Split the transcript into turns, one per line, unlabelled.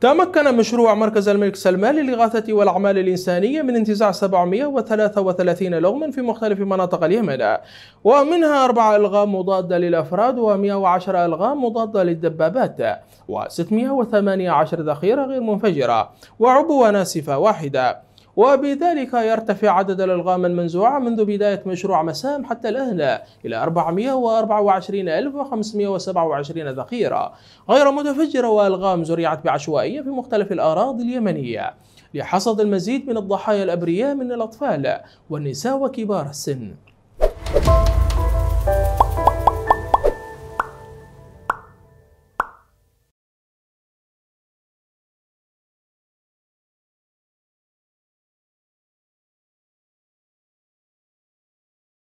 تمكن مشروع مركز الملك سلمان للإغاثة والأعمال الإنسانية من انتزاع 733 لغما في مختلف مناطق اليمن ومنها أربع ألغام مضادة للأفراد و110 ألغام مضادة للدبابات و618 ذخيرة غير منفجرة وعبوة ناسفة واحدة وبذلك يرتفع عدد الألغام المنزوعة منذ بداية مشروع مسام حتى الآن إلى 424527 ذخيرة غير متفجرة وألغام زرعت بعشوائية في مختلف الأراضي اليمنية لحصد المزيد من الضحايا الأبرياء من الأطفال والنساء وكبار السن.